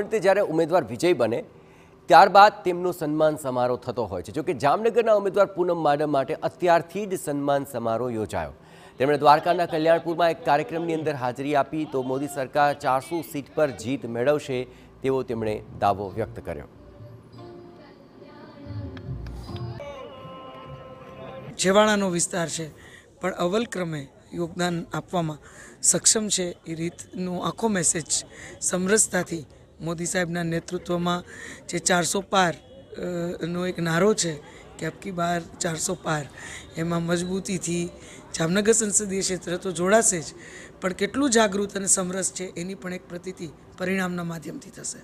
પણ તે જ્યારે ઉમેદવાર વિજય બને ત્યારબાદ તેમનો સન્માન સમારોહ થતો હોય છે જોકે જામનગરના ઉમેદવાર પૂનમ માડમ માટે અત્યારથી જ સન્માન સમારોહ યોજાયો તેમણે દ્વારકાના કલ્યાણપુરમાં એક કાર્યક્રમની અંદર હાજરી આપી તો મોદી સરકાર ચારસો સીટ પર જીત મેળવશે તેવો તેમણે દાવો વ્યક્ત કર્યો છેવાડાનો વિસ્તાર છે પણ અવલક્રમે યોગદાન આપવામાં સક્ષમ છે એ રીતનો આખો મેસેજ સમરસતાથી મોદી સાહેબના નેતૃત્વમાં જે ચારસો પાર નો એક નારો છે કે અબકી બાર ચારસો પાર એમાં મજબૂતીથી જામનગર સંસદીય ક્ષેત્ર તો જોડાશે જ પણ કેટલું જાગૃત અને સમરસ છે એની પણ એક પ્રતિતિ પરિણામના માધ્યમથી થશે